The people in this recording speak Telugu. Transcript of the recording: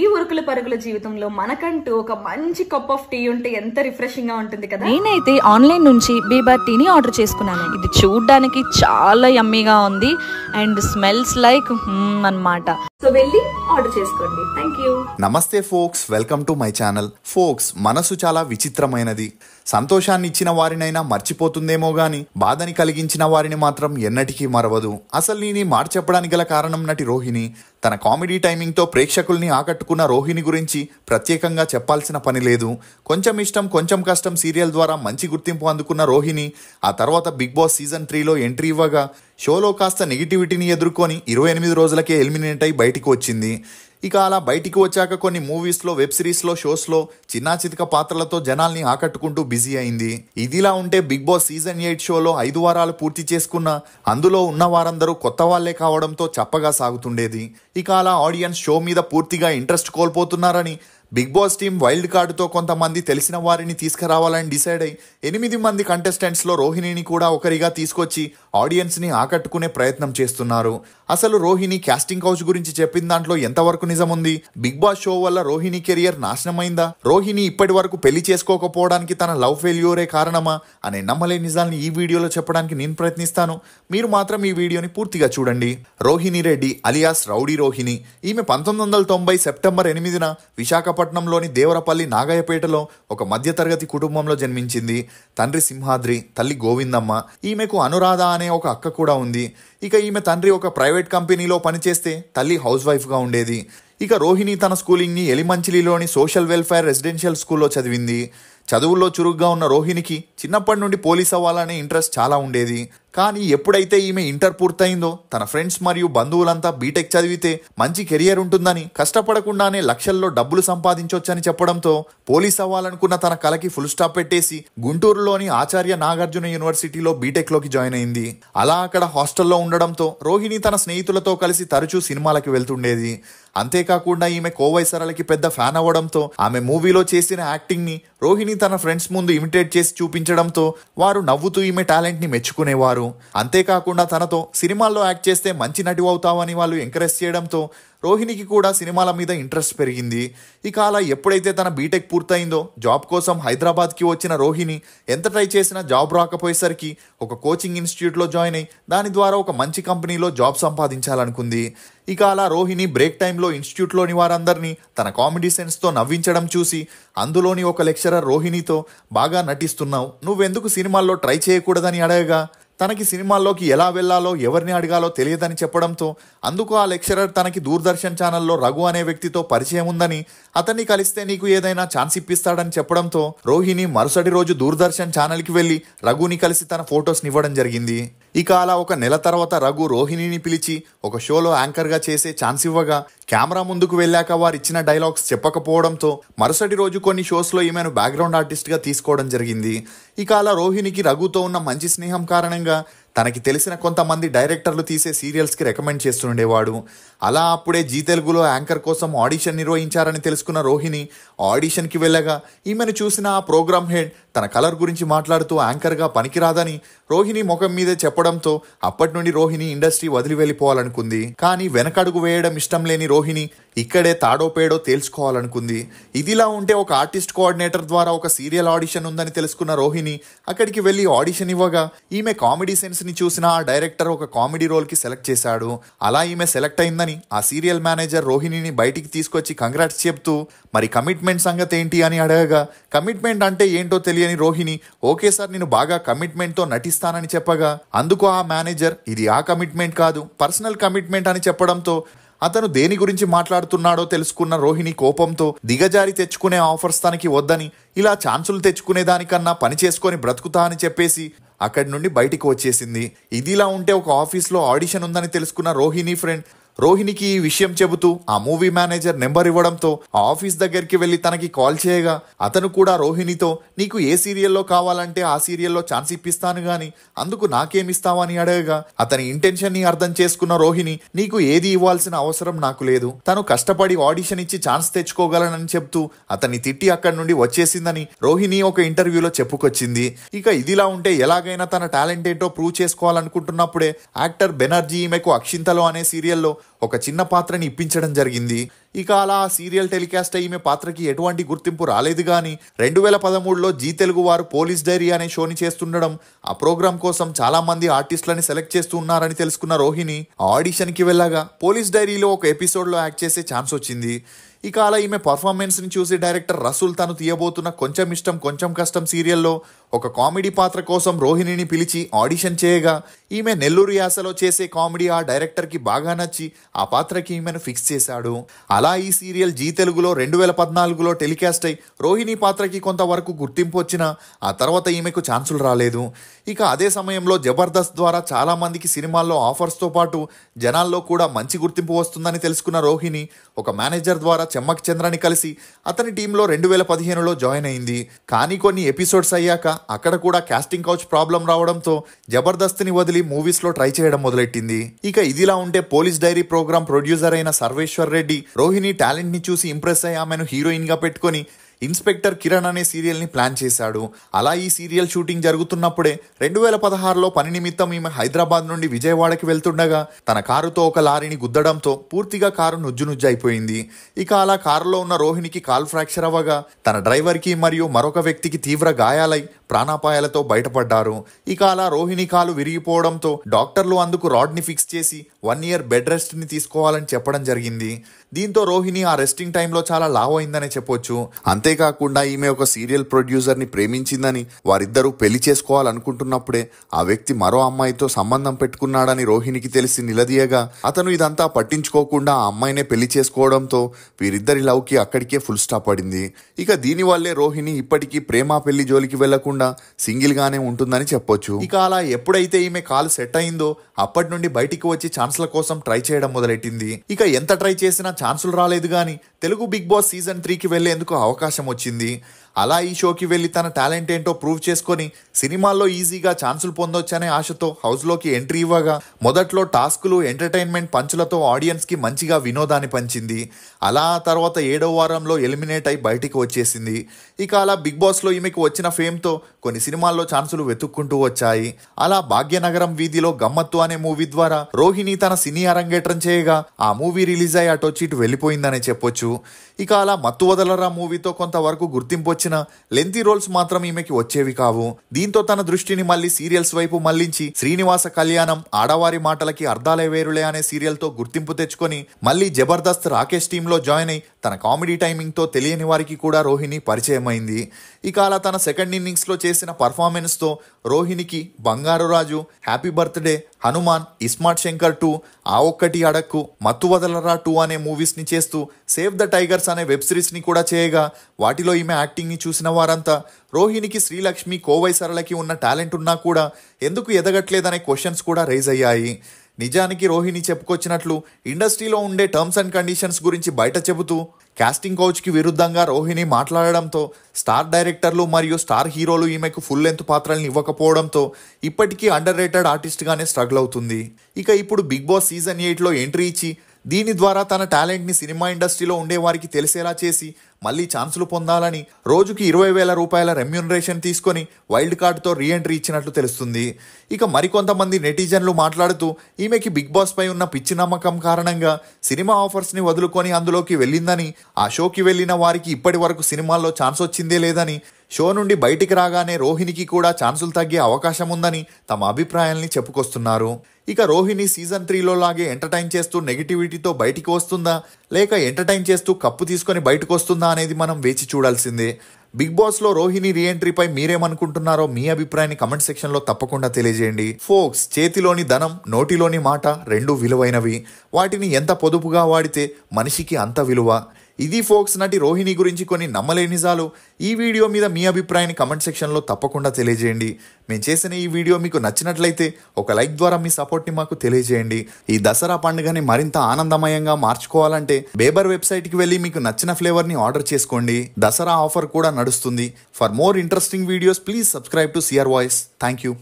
ఈ ఉరుకుల పరుగుల జీవితంలో మనకంటూ ఒక మంచి కప్ ఆఫ్ టీ ఉంటే ఎంత రిఫ్రెషింగ్ గా ఉంటుంది కదా నేనైతే ఆన్లైన్ నుంచి బీబార్ టీని ఆర్డర్ చేసుకున్నాను ఇది చూడడానికి చాలా యమ్మీగా ఉంది అండ్ స్మెల్స్ లైక్ అనమాట నమస్తే folks welcome to my channel folks మనసు చాలా విచిత్రమైనది సంతోషాన్ని ఇచ్చిన వారినైనా మర్చిపోతుందేమో గాని బాధని కలిగించిన వారిని మాత్రం ఎన్నటికీ మరవదు అసలు నేను మార్చెప్పడానికి గల కారణం నటి రోహిణి తన కామెడీ టైమింగ్తో ప్రేక్షకుల్ని ఆకట్టుకున్న రోహిణి గురించి ప్రత్యేకంగా చెప్పాల్సిన పని లేదు కొంచెం ఇష్టం కొంచెం కష్టం సీరియల్ ద్వారా మంచి గుర్తింపు అందుకున్న రోహిణి ఆ తర్వాత బిగ్ బాస్ సీజన్ త్రీలో ఎంట్రీ ఇవ్వగా షోలో కాస్త నెగిటివిటీని ఎదుర్కొని ఇరవై ఎనిమిది రోజులకే ఎలిమినేట్ అయి బయటికి వచ్చింది ఇక అలా బయటికి వచ్చాక కొన్ని మూవీస్లో వెబ్ సిరీస్లో షోస్లో చితక పాత్రలతో జనాల్ని ఆకట్టుకుంటూ బిజీ అయింది ఇదిలా ఉంటే బిగ్ బాస్ సీజన్ ఎయిట్ షోలో ఐదు వారాలు పూర్తి చేసుకున్న అందులో ఉన్న వారందరూ కొత్త వాళ్లే కావడంతో చప్పగా సాగుతుండేది ఇక అలా ఆడియన్స్ షో మీద పూర్తిగా ఇంట్రెస్ట్ కోల్పోతున్నారని బిగ్ బాస్ టీం వైల్డ్ కార్డుతో కొంతమంది తెలిసిన వారిని తీసుకురావాలని డిసైడ్ అయి ఎనిమిది మంది కంటెస్టెంట్స్లో రోహిణిని కూడా ఒకరిగా తీసుకొచ్చి ఆడియన్స్ని ఆకట్టుకునే ప్రయత్నం చేస్తున్నారు అసలు రోహిణి క్యాస్టింగ్ కౌచ్ గురించి చెప్పిన దాంట్లో ఎంతవరకు నిజం ఉంది బిగ్ బాస్ షో వల్ల రోహిణి కెరియర్ నాశనమైందా రోహిణి ఇప్పటి వరకు పెళ్లి చేసుకోకపోవడానికి తన లవ్ ఫెయిల్యూరే కారణమా అనే నమ్మలే నిజాన్ని ఈ వీడియోలో చెప్పడానికి నేను ప్రయత్నిస్తాను మీరు మాత్రం ఈ వీడియోని పూర్తిగా చూడండి రోహిణి రెడ్డి అలియాస్ రౌడీ రోహిణి ఈమె పంతొమ్మిది వందల తొంభై సెప్టెంబర్ ఎనిమిదిన విశాఖపట్నం విశాఖపట్నంలోని దేవరపల్లి నాగయ్యపేటలో ఒక మధ్యతరగతి కుటుంబంలో జన్మించింది తండ్రి సింహాద్రి తల్లి గోవిందమ్మ ఈమెకు అనురాధ అనే ఒక అక్క కూడా ఉంది ఇక ఈమె తండ్రి ఒక ప్రైవేట్ కంపెనీలో పనిచేస్తే తల్లి హౌస్ వైఫ్గా ఉండేది ఇక రోహిణి తన స్కూలింగ్ని ఎలిమంచిలిలోని సోషల్ వెల్ఫేర్ రెసిడెన్షియల్ స్కూల్లో చదివింది చదువుల్లో చురుగ్గా ఉన్న రోహిణికి చిన్నప్పటి నుండి పోలీస్ అవ్వాలనే ఇంట్రెస్ట్ చాలా ఉండేది కానీ ఎప్పుడైతే ఈమె ఇంటర్ పూర్తయిందో తన ఫ్రెండ్స్ మరియు బంధువులంతా బీటెక్ చదివితే మంచి కెరియర్ ఉంటుందని కష్టపడకుండానే లక్షల్లో డబ్బులు సంపాదించవచ్చని చెప్పడంతో పోలీస్ అవ్వాలనుకున్న తన కలకి ఫుల్ స్టాప్ పెట్టేసి గుంటూరులోని ఆచార్య నాగార్జున యూనివర్సిటీలో బీటెక్లోకి జాయిన్ అయింది అలా అక్కడ హాస్టల్లో ఉండడంతో రోహిణి తన స్నేహితులతో కలిసి తరచూ సినిమాలకి వెళ్తుండేది అంతేకాకుండా ఈమె కోవై సరళకి పెద్ద ఫ్యాన్ అవ్వడంతో ఆమె మూవీలో చేసిన యాక్టింగ్ని రోహిణి తన ఫ్రెండ్స్ ముందు ఇమిటేట్ చేసి చూపించడంతో వారు నవ్వుతూ ఈమె టాలెంట్ని మెచ్చుకునేవారు అంతేకాకుండా తనతో సినిమాల్లో యాక్ట్ చేస్తే మంచి నటి అవుతావని వాళ్ళు ఎంకరేజ్ చేయడంతో రోహిణికి కూడా సినిమాల మీద ఇంట్రెస్ట్ పెరిగింది ఇక అలా ఎప్పుడైతే తన బీటెక్ పూర్తయిందో జాబ్ కోసం హైదరాబాద్కి వచ్చిన రోహిణి ఎంత ట్రై చేసినా జాబ్ రాకపోయేసరికి ఒక కోచింగ్ ఇన్స్టిట్యూట్లో జాయిన్ అయి దాని ద్వారా ఒక మంచి కంపెనీలో జాబ్ సంపాదించాలనుకుంది ఇక అలా రోహిణి బ్రేక్ టైంలో ఇన్స్టిట్యూట్లోని వారందరినీ తన కామెడీ సెన్స్తో నవ్వించడం చూసి అందులోని ఒక లెక్చరర్ రోహిణితో బాగా నటిస్తున్నావు నువ్వెందుకు సినిమాల్లో ట్రై చేయకూడదని అడగగా తనకి సినిమాల్లోకి ఎలా వెళ్లాలో ఎవరిని అడగాలో తెలియదని చెప్పడంతో అందుకు ఆ లెక్చరర్ తనకి దూరదర్శన్ ఛానల్లో రఘు అనే వ్యక్తితో పరిచయం ఉందని అతన్ని కలిస్తే నీకు ఏదైనా ఛాన్స్ ఇప్పిస్తాడని చెప్పడంతో రోహిణి మరుసటి రోజు దూరదర్శన్ ఛానల్కి వెళ్ళి రఘుని కలిసి తన ఫొటోస్ని ఇవ్వడం జరిగింది ఇక అలా ఒక నెల తర్వాత రఘు రోహిణిని పిలిచి ఒక షోలో యాంకర్గా చేసే ఛాన్స్ ఇవ్వగా కెమెరా ముందుకు వెళ్ళాక వారు ఇచ్చిన డైలాగ్స్ చెప్పకపోవడంతో మరుసటి రోజు కొన్ని షోస్లో ఈమెను బ్యాక్గ్రౌండ్ ఆర్టిస్ట్గా తీసుకోవడం జరిగింది ఇక అలా రోహిణికి రఘుతో ఉన్న మంచి స్నేహం కారణంగా తనకి తెలిసిన కొంతమంది డైరెక్టర్లు తీసే సీరియల్స్కి రికమెండ్ చేస్తుండేవాడు అలా అప్పుడే జీ తెలుగులో యాంకర్ కోసం ఆడిషన్ నిర్వహించారని తెలుసుకున్న రోహిణి ఆడిషన్కి వెళ్ళగా ఈమెను చూసిన ఆ ప్రోగ్రామ్ హెడ్ తన కలర్ గురించి మాట్లాడుతూ యాంకర్గా పనికిరాదని రోహిణి ముఖం మీదే చెప్పడంతో అప్పటి నుండి రోహిణి ఇండస్ట్రీ వదిలి వెళ్ళిపోవాలనుకుంది కానీ వెనకడుగు వేయడం ఇష్టం లేని రోహిణి ఇక్కడే తాడోపేడో తేల్చుకోవాలనుకుంది ఇదిలా ఉంటే ఒక ఆర్టిస్ట్ కోఆర్డినేటర్ ద్వారా ఒక సీరియల్ ఆడిషన్ ఉందని తెలుసుకున్న రోహిణి అక్కడికి వెళ్ళి ఆడిషన్ ఇవ్వగా ఈమె కామెడీ సెన్స్ ని చూసిన ఆ డైరెక్టర్ ఒక కామెడీ రోల్ కి సెలెక్ట్ చేశాడు అలా ఈమె సెలెక్ట్ అయిందని ఆ సీరియల్ మేనేజర్ రోహిణిని బయటికి తీసుకొచ్చి కంగ్రాట్స్ చెప్తూ మరి కమిట్మెంట్ సంగతి ఏంటి అని అడగగా కమిట్మెంట్ అంటే ఏంటో తెలియని రోహిణి ఓకే సార్ నేను బాగా కమిట్మెంట్తో నటిస్తానని చెప్పగా అందుకు ఆ మేనేజర్ ఇది ఆ కమిట్మెంట్ కాదు పర్సనల్ కమిట్మెంట్ అని చెప్పడంతో అతను దేని గురించి మాట్లాడుతున్నాడో తెలుసుకున్న రోహిణి కోపంతో దిగజారి తెచ్చుకునే ఆఫర్స్ తనకి వద్దని ఇలా ఛాన్సులు తెచ్చుకునే దానికన్నా పని చేసుకొని బ్రతుకుతా అని చెప్పేసి అక్కడి నుండి బయటికి వచ్చేసింది ఇదిలా ఉంటే ఒక ఆఫీస్లో ఆడిషన్ ఉందని తెలుసుకున్న రోహిణి ఫ్రెండ్ రోహిణికి ఈ విషయం చెబుతూ ఆ మూవీ మేనేజర్ నెంబర్ ఇవ్వడంతో ఆఫీస్ దగ్గరికి వెళ్లి తనకి కాల్ చేయగా అతను కూడా రోహిణితో నీకు ఏ సీరియల్లో కావాలంటే ఆ సీరియల్లో ఛాన్స్ ఇప్పిస్తాను గాని అందుకు నాకేమిస్తావని అడగగా అతని ఇంటెన్షన్ ని అర్థం చేసుకున్న రోహిణి నీకు ఏది ఇవ్వాల్సిన అవసరం నాకు లేదు తను కష్టపడి ఆడిషన్ ఇచ్చి ఛాన్స్ తెచ్చుకోగలనని చెప్తూ అతన్ని తిట్టి అక్కడి నుండి వచ్చేసిందని రోహిణి ఒక ఇంటర్వ్యూలో చెప్పుకొచ్చింది ఇక ఇదిలా ఉంటే ఎలాగైనా తన టాలెంట్ ఏంటో ప్రూవ్ చేసుకోవాలనుకుంటున్నప్పుడే యాక్టర్ బెనర్జీ ఈమెకు అక్షింతలో అనే సీరియల్లో ఒక చిన్న పాత్రని ఇప్పించడం జరిగింది ఇక అలా సీరియల్ టెలికాస్ట్ అయ్యే పాత్రకి ఎటువంటి గుర్తింపు రాలేదు కానీ రెండు వేల పదమూడులో జీ తెలుగు వారు పోలీస్ డైరీ అనే షోని చేస్తుండడం ఆ ప్రోగ్రాం కోసం చాలామంది ఆర్టిస్టులని సెలెక్ట్ చేస్తూ ఉన్నారని తెలుసుకున్న రోహిణి ఆడిషన్కి వెళ్ళగా పోలీస్ డైరీలో ఒక ఎపిసోడ్లో యాక్ట్ చేసే ఛాన్స్ వచ్చింది ఇక అలా ఈమె పర్ఫార్మెన్స్ని చూసి డైరెక్టర్ రసూల్ తను తీయబోతున్న కొంచెం ఇష్టం కొంచెం కష్టం సీరియల్లో ఒక కామెడీ పాత్ర కోసం రోహిణిని పిలిచి ఆడిషన్ చేయగా ఈమె నెల్లూరు యాసలో చేసే కామెడీ ఆ డైరెక్టర్కి బాగా నచ్చి ఆ పాత్రకి ఈమెను ఫిక్స్ చేశాడు అలా ఈ సీరియల్ జీ తెలుగులో రెండు వేల పద్నాలుగులో టెలికాస్ట్ అయి రోహిణి పాత్రకి కొంతవరకు గుర్తింపు వచ్చినా ఆ తర్వాత ఈమెకు ఛాన్సులు రాలేదు ఇక అదే సమయంలో జబర్దస్త్ ద్వారా చాలామందికి సినిమాల్లో ఆఫర్స్తో పాటు జనాల్లో కూడా మంచి గుర్తింపు వస్తుందని తెలుసుకున్న రోహిణి ఒక మేనేజర్ ద్వారా చెమ్మక్ చంద్రని కలిసి అతని టీంలో రెండు వేల పదిహేనులో జాయిన్ అయింది కానీ కొన్ని ఎపిసోడ్స్ అయ్యాక అక్కడ కూడా క్యాస్టింగ్ కౌచ్ ప్రాబ్లం రావడంతో జబర్దస్త్ని వదిలి మూవీస్లో ట్రై చేయడం మొదలెట్టింది ఇక ఇదిలా ఉంటే పోలీస్ డైరీ ప్రోగ్రామ్ ప్రొడ్యూసర్ అయిన సర్వేశ్వర్ రెడ్డి రోహిణి టాలెంట్ని చూసి ఇంప్రెస్ అయ్యి ఆమెను హీరోయిన్గా పెట్టుకొని ఇన్స్పెక్టర్ కిరణ్ అనే సీరియల్ని ప్లాన్ చేశాడు అలా ఈ సీరియల్ షూటింగ్ జరుగుతున్నప్పుడే రెండు వేల పదహారులో పని నిమిత్తం ఈమె హైదరాబాద్ నుండి విజయవాడకి వెళ్తుండగా తన కారుతో ఒక లారీని గుద్దడంతో పూర్తిగా కారు అయిపోయింది ఇక అలా కారులో ఉన్న రోహిణికి కాల్ ఫ్రాక్చర్ అవ్వగా తన డ్రైవర్కి మరియు మరొక వ్యక్తికి తీవ్ర గాయాలై ప్రాణాపాయాలతో బయటపడ్డారు ఇక అలా రోహిణి కాలు విరిగిపోవడంతో డాక్టర్లు అందుకు రాడ్ని ఫిక్స్ చేసి వన్ ఇయర్ బెడ్ రెస్ట్ని తీసుకోవాలని చెప్పడం జరిగింది దీంతో రోహిణి ఆ రెస్టింగ్ టైంలో చాలా లావ్ అయిందనే చెప్పొచ్చు అంతేకాకుండా ఈమె ఒక సీరియల్ ప్రొడ్యూసర్ని ప్రేమించిందని వారిద్దరూ పెళ్లి చేసుకోవాలనుకుంటున్నప్పుడే ఆ వ్యక్తి మరో అమ్మాయితో సంబంధం పెట్టుకున్నాడని రోహిణికి తెలిసి నిలదీయగా అతను ఇదంతా పట్టించుకోకుండా ఆ అమ్మాయినే పెళ్లి చేసుకోవడంతో వీరిద్దరి లవ్కి అక్కడికే ఫుల్ స్టాప్ పడింది ఇక దీనివల్లే రోహిణి ఇప్పటికీ ప్రేమ పెళ్లి జోలికి వెళ్లకుండా గానే ఉంటుందని చెప్పొచ్చు ఇక అలా ఎప్పుడైతే ఈమె కాలు సెట్ అయిందో అప్పటి నుండి బయటికి వచ్చి ఛాన్స్ల కోసం ట్రై చేయడం మొదలెట్టింది ఇక ఎంత ట్రై చేసినా ఛాన్సులు రాలేదు కానీ తెలుగు బిగ్ బాస్ సీజన్ త్రీకి వెళ్ళేందుకు అవకాశం వచ్చింది అలా ఈ షోకి వెళ్ళి తన టాలెంట్ ఏంటో ప్రూవ్ చేసుకొని సినిమాల్లో ఈజీగా ఛాన్సులు పొందొచ్చనే ఆశతో హౌస్లోకి ఎంట్రీ ఇవ్వగా మొదట్లో టాస్కులు ఎంటర్టైన్మెంట్ పంచులతో ఆడియన్స్కి మంచిగా వినోదాన్ని పంచింది అలా తర్వాత ఏడో వారంలో ఎలిమినేట్ అయి బయటికి వచ్చేసింది ఇక అలా బిగ్ బాస్లో ఈమెకు వచ్చిన ఫేమ్తో కొన్ని సినిమాల్లో ఛాన్సులు వెతుక్కుంటూ వచ్చాయి అలా భాగ్యనగరం వీధిలో గమ్మత్తు అనే మూవీ ద్వారా రోహిణి తన సినీ అరంగేట్రం చేయగా ఆ మూవీ రిలీజ్ అయ్యి వచ్చి ఇటు వెళ్ళిపోయిందనే చెప్పొచ్చు ఇక అలా మత్తు వదలరా మూవీతో కొంతవరకు గుర్తింపు వచ్చిన లెంతీ రోల్స్ మాత్రం ఈమెకి వచ్చేవి కావు దీంతో తన దృష్టిని మళ్ళీ సీరియల్స్ వైపు మళ్లించి శ్రీనివాస కళ్యాణం ఆడవారి మాటలకి అర్ధాలే వేరులే అనే సీరియల్తో గుర్తింపు తెచ్చుకొని మళ్ళీ జబర్దస్త్ రాకేష్ టీంలో జాయిన్ అయి తన కామెడీ టైమింగ్తో తెలియని వారికి కూడా రోహిణి పరిచయమైంది ఇక అలా తన సెకండ్ ఇన్నింగ్స్లో చేసిన పర్ఫార్మెన్స్తో రోహిణికి Bangaru Raju happy birthday Hanuman ismart Shankar two Aa Okkati Adakku Mathu Vadalara two అనే మూవీస్ని చేస్తూ సేవ్ ద టైగర్స్ అనే వెబ్ సిరీస్ని కూడా చేయగా వాటిలో ఈమె యాక్టింగ్ని చూసిన వారంతా రోహిణికి శ్రీలక్ష్మి కోవై సరళకి ఉన్న టాలెంట్ ఉన్నా కూడా ఎందుకు ఎదగట్లేదనే క్వశ్చన్స్ కూడా రైజ్ అయ్యాయి నిజానికి రోహిణి చెప్పుకొచ్చినట్లు ఇండస్ట్రీలో ఉండే టర్మ్స్ అండ్ కండిషన్స్ గురించి బయట చెబుతూ కాస్టింగ్ కౌచ్కి విరుద్ధంగా రోహిణి మాట్లాడడంతో స్టార్ డైరెక్టర్లు మరియు స్టార్ హీరోలు ఈమెకు ఫుల్ లెంత్ పాత్రలను ఇవ్వకపోవడంతో ఇప్పటికీ అండర్ రేటెడ్ ఆర్టిస్ట్గానే స్ట్రగుల్ అవుతుంది ఇక ఇప్పుడు బిగ్ బాస్ సీజన్ ఎయిట్లో ఎంట్రీ ఇచ్చి దీని ద్వారా తన టాలెంట్ని సినిమా ఇండస్ట్రీలో ఉండేవారికి తెలిసేలా చేసి మళ్ళీ ఛాన్సులు పొందాలని రోజుకి ఇరవై వేల రూపాయల రెమ్యూనరేషన్ తీసుకొని వైల్డ్ కార్డ్తో రీఎంట్రీ ఇచ్చినట్లు తెలుస్తుంది ఇక మరికొంతమంది నెటిజన్లు మాట్లాడుతూ ఈమెకి బిగ్ బాస్ పై ఉన్న పిచ్చి నమ్మకం కారణంగా సినిమా ఆఫర్స్ని వదులుకొని అందులోకి వెళ్ళిందని ఆ షోకి వెళ్ళిన వారికి ఇప్పటి వరకు సినిమాల్లో ఛాన్స్ వచ్చిందే లేదని షో నుండి బయటికి రాగానే రోహిణికి కూడా ఛాన్సులు తగ్గే అవకాశం ఉందని తమ అభిప్రాయాల్ని చెప్పుకొస్తున్నారు ఇక రోహిణి సీజన్ త్రీలో లాగే ఎంటర్టైన్ చేస్తూ నెగిటివిటీతో బయటికి వస్తుందా లేక ఎంటర్టైన్ చేస్తూ కప్పు తీసుకొని బయటకు వస్తుందా అనేది మనం వేచి చూడాల్సిందే బిగ్ బాస్లో రోహిణి రీఎంట్రీపై మీరేమనుకుంటున్నారో మీ అభిప్రాయాన్ని కమెంట్ సెక్షన్లో తప్పకుండా తెలియజేయండి ఫోక్స్ చేతిలోని ధనం నోటిలోని మాట రెండు విలువైనవి వాటిని ఎంత పొదుపుగా వాడితే మనిషికి అంత విలువ ఇది ఫోక్స్ నటి రోహిణి గురించి కొన్ని నమ్మలేని నిజాలు ఈ వీడియో మీద మీ అభిప్రాయాన్ని కమెంట్ సెక్షన్లో తప్పకుండా తెలియజేయండి మేము చేసిన ఈ వీడియో మీకు నచ్చినట్లయితే ఒక లైక్ ద్వారా మీ సపోర్ట్ని మాకు తెలియజేయండి ఈ దసరా పండుగని మరింత ఆనందమయంగా మార్చుకోవాలంటే బేబర్ వెబ్సైట్కి వెళ్ళి మీకు నచ్చిన ఫ్లేవర్ని ఆర్డర్ చేసుకోండి దసరా ఆఫర్ కూడా నడుస్తుంది for more interesting videos please subscribe to CR voice thank you